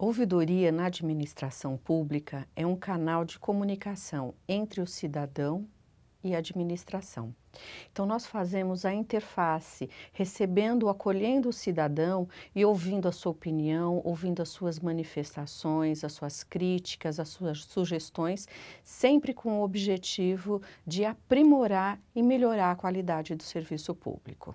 Ouvidoria na administração pública é um canal de comunicação entre o cidadão e a administração. Então, nós fazemos a interface, recebendo, acolhendo o cidadão e ouvindo a sua opinião, ouvindo as suas manifestações, as suas críticas, as suas sugestões, sempre com o objetivo de aprimorar e melhorar a qualidade do serviço público.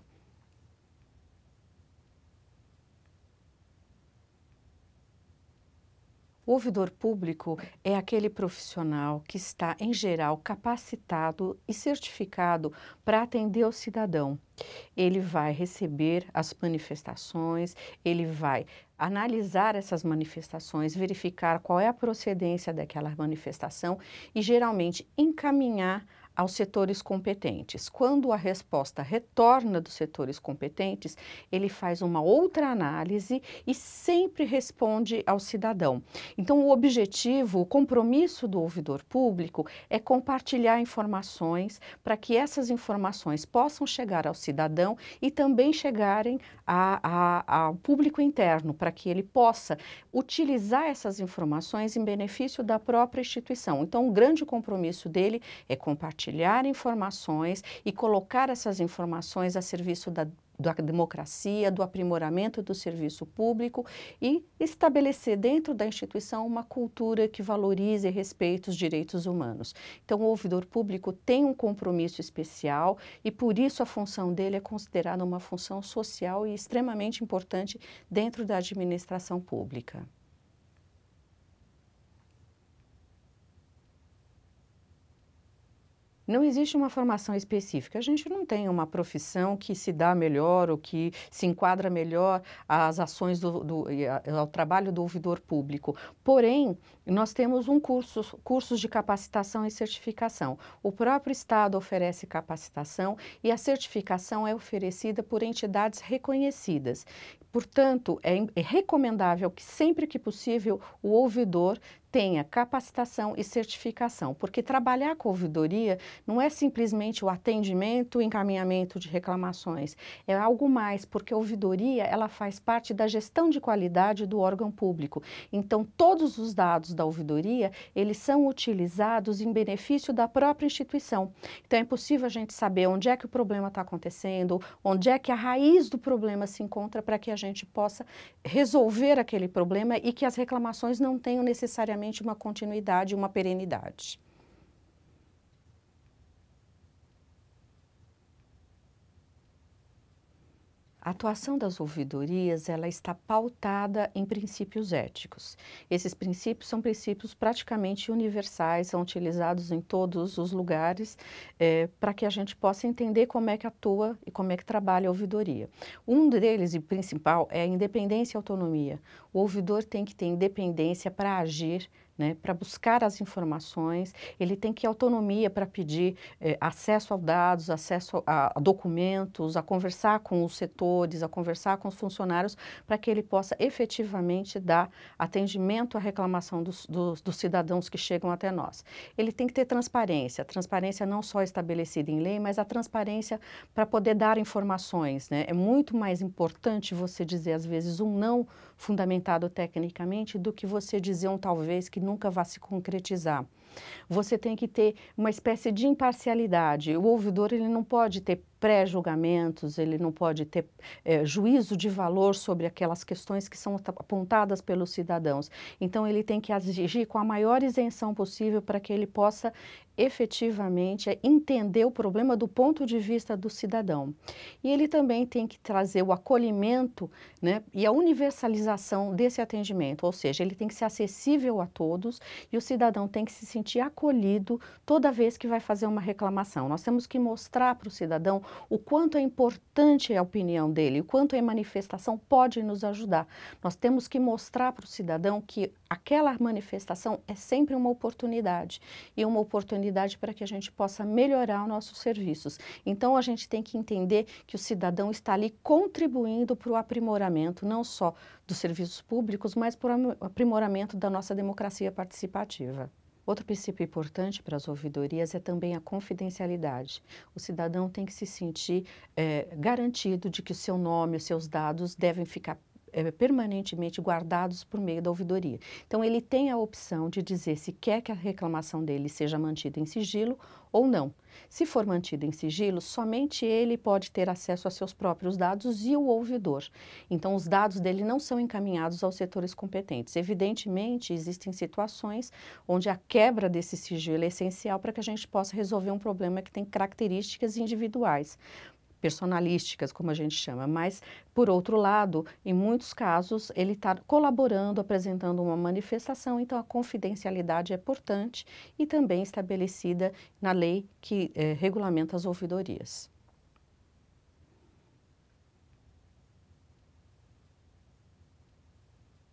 O ouvidor público é aquele profissional que está, em geral, capacitado e certificado para atender o cidadão. Ele vai receber as manifestações, ele vai analisar essas manifestações, verificar qual é a procedência daquela manifestação e, geralmente, encaminhar aos setores competentes. Quando a resposta retorna dos setores competentes, ele faz uma outra análise e sempre responde ao cidadão. Então, o objetivo, o compromisso do ouvidor público é compartilhar informações para que essas informações possam chegar ao cidadão e também chegarem a, a, ao público interno, para que ele possa utilizar essas informações em benefício da própria instituição. Então, o grande compromisso dele é compartilhar compartilhar informações e colocar essas informações a serviço da da democracia, do aprimoramento do serviço público e estabelecer dentro da instituição uma cultura que valorize e respeite os direitos humanos. Então, o ouvidor público tem um compromisso especial e, por isso, a função dele é considerada uma função social e extremamente importante dentro da administração pública. Não existe uma formação específica. A gente não tem uma profissão que se dá melhor ou que se enquadra melhor às ações do, do ao trabalho do ouvidor público. Porém, nós temos um curso, cursos de capacitação e certificação. O próprio Estado oferece capacitação e a certificação é oferecida por entidades reconhecidas. Portanto, é, é, recomendável que sempre que possível o ouvidor tenha capacitação e certificação, porque trabalhar com ouvidoria não é simplesmente o atendimento, o encaminhamento de reclamações, é algo mais, porque a ouvidoria ela faz parte da gestão de qualidade do órgão público. Então, todos os dados da ouvidoria, eles são utilizados em benefício da própria instituição. Então, é possível a gente saber onde é que o problema está acontecendo, onde é que a raiz do problema se encontra para que a gente possa resolver aquele problema e que as reclamações não tenham necessariamente uma continuidade, uma perenidade. A atuação das ouvidorias ela está pautada em princípios éticos. Esses princípios são princípios praticamente universais, são utilizados em todos os lugares é, para que a gente possa entender como é que atua e como é que trabalha a ouvidoria. Um deles e principal é a independência e autonomia. O ouvidor tem que ter independência para agir né, para buscar as informações, ele tem que autonomia para pedir eh, acesso a dados, acesso a, a, documentos, a conversar com os setores, a conversar com os funcionários, para que ele possa efetivamente dar atendimento à reclamação dos, dos, dos cidadãos que chegam até nós. Ele tem que ter transparência, transparência não só estabelecida em lei, mas a transparência para poder dar informações. Né? É muito mais importante você dizer, às vezes, um não fundamentado tecnicamente do que você dizer um talvez que não nunca vá se concretizar. Você tem que ter uma espécie de imparcialidade. O ouvidor ele não pode ter pré-julgamentos, ele não pode ter eh, juízo de valor sobre aquelas questões que são apontadas pelos cidadãos. Então, ele tem que exigir com a maior isenção possível para que ele possa efetivamente eh, entender o problema do ponto de vista do cidadão. E ele também tem que trazer o acolhimento né, e a universalização desse atendimento, ou seja, ele tem que ser acessível a todos e o cidadão tem que se sentir acolhido toda vez que vai fazer uma reclamação. Nós temos que mostrar para o cidadão o quanto é importante a opinião dele, o quanto a manifestação pode nos ajudar. Nós temos que mostrar para o cidadão que aquela manifestação é sempre uma oportunidade e uma oportunidade para que a gente possa melhorar os nossos serviços. Então a gente tem que entender que o cidadão está ali contribuindo para o aprimoramento não só dos serviços públicos, mas para o aprimoramento da nossa democracia participativa. Outro princípio importante para as ouvidorias é também a confidencialidade. O cidadão tem que se sentir é, garantido de que o seu nome, os seus dados devem ficar é, permanentemente guardados por meio da ouvidoria. Então, ele tem a opção de dizer se quer que a reclamação dele seja mantida em sigilo ou não. Se for mantida em sigilo, somente ele pode ter acesso a seus próprios dados e o ouvidor. Então, os dados dele não são encaminhados aos setores competentes. Evidentemente, existem situações onde a quebra desse sigilo é essencial para que a gente possa resolver um problema que tem características individuais personalísticas, como a gente chama, mas, por outro lado, em muitos casos, ele está colaborando, apresentando uma manifestação, então a confidencialidade é importante e também estabelecida na lei que eh, regulamenta as ouvidorias.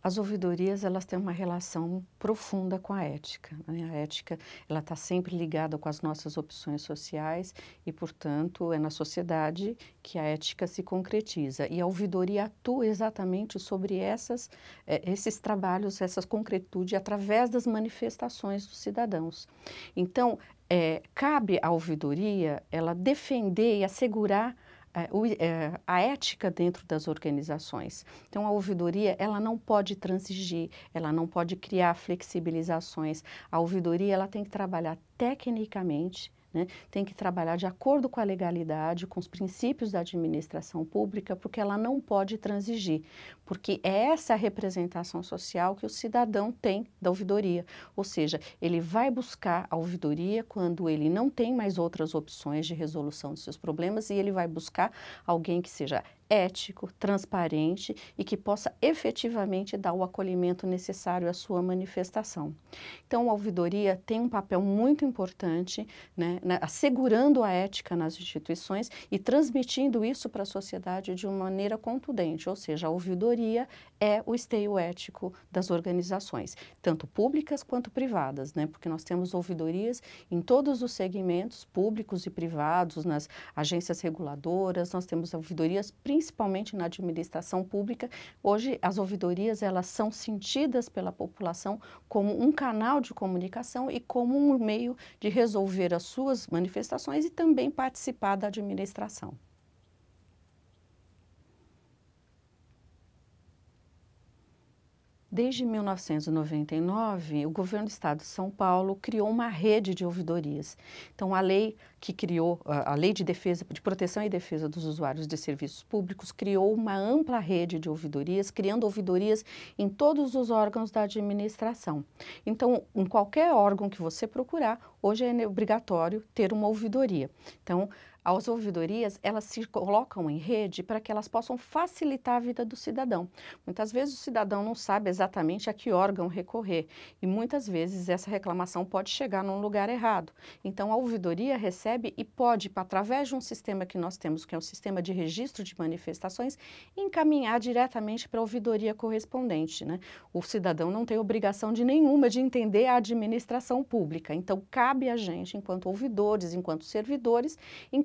As ouvidorias elas têm uma relação profunda com a ética. Né? A ética ela está sempre ligada com as nossas opções sociais e, portanto, é na sociedade que a ética se concretiza. E a ouvidoria atua exatamente sobre essas, é, esses trabalhos, essas concretude através das manifestações dos cidadãos. Então, é, cabe à ouvidoria ela defender e assegurar é, é, a ética dentro das organizações. Então, a ouvidoria ela não pode transigir, ela não pode criar flexibilizações. A ouvidoria ela tem que trabalhar tecnicamente, né? Tem que trabalhar de acordo com a legalidade, com os princípios da administração pública, porque ela não pode transigir, porque é essa a representação social que o cidadão tem da ouvidoria. Ou seja, ele vai buscar a ouvidoria quando ele não tem mais outras opções de resolução dos seus problemas e ele vai buscar alguém que seja ético, transparente e que possa efetivamente dar o acolhimento necessário à sua manifestação. Então, a ouvidoria tem um papel muito importante, né, na, né, assegurando a ética nas instituições e transmitindo isso para a sociedade de uma maneira contundente, ou seja, a ouvidoria é o esteio ético das organizações, tanto públicas quanto privadas, né, porque nós temos ouvidorias em todos os segmentos, públicos e privados, nas agências reguladoras, nós temos ouvidorias principais principalmente na administração pública. Hoje, as ouvidorias elas são sentidas pela população como um canal de comunicação e como um meio de resolver as suas manifestações e também participar da administração. Desde 1999, o governo do estado de São Paulo criou uma rede de ouvidorias. Então, a lei que criou, a Lei de Defesa, de Proteção e Defesa dos Usuários de Serviços Públicos, criou uma ampla rede de ouvidorias, criando ouvidorias em todos os órgãos da administração. Então, em qualquer órgão que você procurar, hoje é obrigatório ter uma ouvidoria. Então, as ouvidorias, elas se colocam em rede para que elas possam facilitar a vida do cidadão. Muitas vezes o cidadão não sabe exatamente a que órgão recorrer e muitas vezes essa reclamação pode chegar num lugar errado. Então a ouvidoria recebe e pode, através de um sistema que nós temos, que é o um sistema de registro de manifestações, encaminhar diretamente para a ouvidoria correspondente. Né? O cidadão não tem obrigação de nenhuma de entender a administração pública. Então cabe a gente, enquanto ouvidores, enquanto servidores,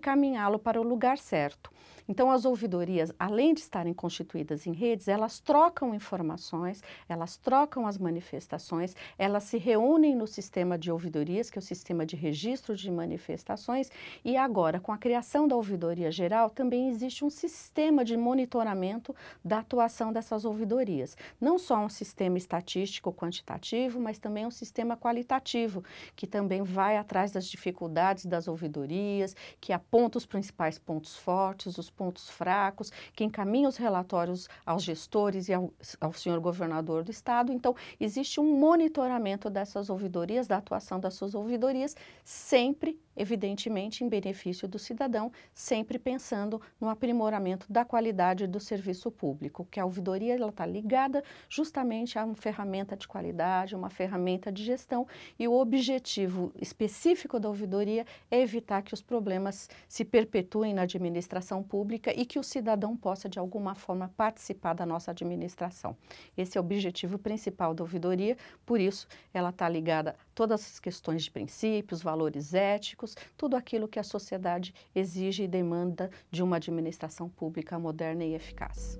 encaminhá-lo para o lugar certo. Então, as ouvidorias, além de estarem constituídas em redes, elas trocam informações, elas trocam as manifestações, elas se reúnem no sistema de ouvidorias, que é o sistema de registro de manifestações, e agora, com a criação da ouvidoria geral, também existe um sistema de monitoramento da atuação dessas ouvidorias. Não só um sistema estatístico quantitativo, mas também um sistema qualitativo, que também vai atrás das dificuldades das ouvidorias, que aponta os principais pontos fortes, os pontos fracos, que encaminha os relatórios aos gestores e ao, ao senhor governador do estado. Então, existe um monitoramento dessas ouvidorias, da atuação das suas ouvidorias, sempre evidentemente em benefício do cidadão, sempre pensando no aprimoramento da qualidade do serviço público, que a ouvidoria está ligada justamente a uma ferramenta de qualidade, uma ferramenta de gestão, e o objetivo específico da ouvidoria é evitar que os problemas se perpetuem na administração pública e que o cidadão possa, de alguma forma, participar da nossa administração. Esse é o objetivo principal da ouvidoria, por isso ela está ligada todas as questões de princípios, valores éticos, tudo aquilo que a sociedade exige e demanda de uma administração pública moderna e eficaz.